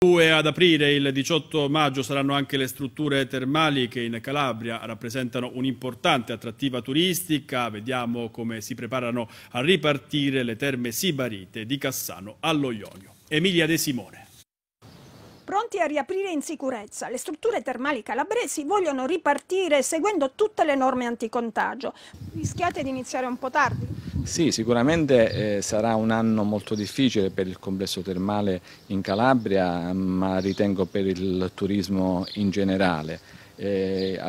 2 Ad aprile, il 18 maggio saranno anche le strutture termali che in Calabria rappresentano un'importante attrattiva turistica. Vediamo come si preparano a ripartire le terme sibarite di Cassano allo Ionio. Emilia De Simone. Pronti a riaprire in sicurezza, le strutture termali calabresi vogliono ripartire seguendo tutte le norme anticontagio. Rischiate di iniziare un po' tardi? Sì, sicuramente eh, sarà un anno molto difficile per il complesso termale in Calabria, ma ritengo per il turismo in generale. Eh,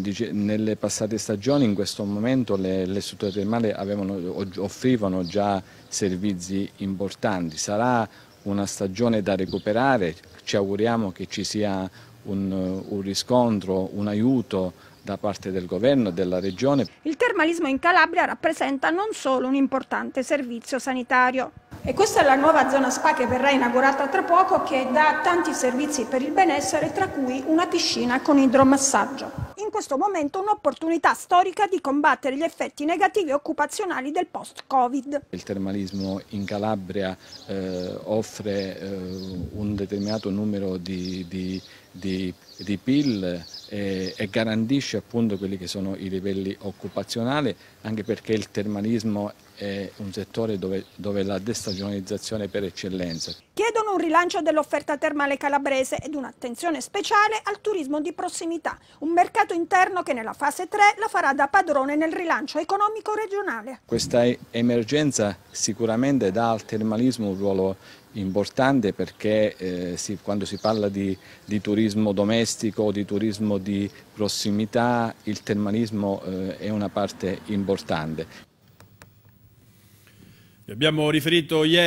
dice, nelle passate stagioni in questo momento le, le strutture termali avevano, offrivano già servizi importanti. Sarà una stagione da recuperare, ci auguriamo che ci sia un, un riscontro, un aiuto da parte del governo e della regione. Il termalismo in Calabria rappresenta non solo un importante servizio sanitario. E questa è la nuova zona spa che verrà inaugurata tra poco che dà tanti servizi per il benessere, tra cui una piscina con idromassaggio. In questo momento un'opportunità storica di combattere gli effetti negativi occupazionali del post-Covid. Il termalismo in Calabria eh, offre eh, un determinato numero di, di, di, di PIL eh, e garantisce appunto quelli che sono i livelli occupazionali, anche perché il termalismo è un settore dove, dove la destagionalizzazione è per eccellenza. Chiedo con un rilancio dell'offerta termale calabrese ed un'attenzione speciale al turismo di prossimità, un mercato interno che nella fase 3 la farà da padrone nel rilancio economico regionale. Questa emergenza sicuramente dà al termalismo un ruolo importante perché eh, si, quando si parla di, di, turismo domestico, di turismo di prossimità, il termalismo eh, è una parte importante. abbiamo riferito ieri.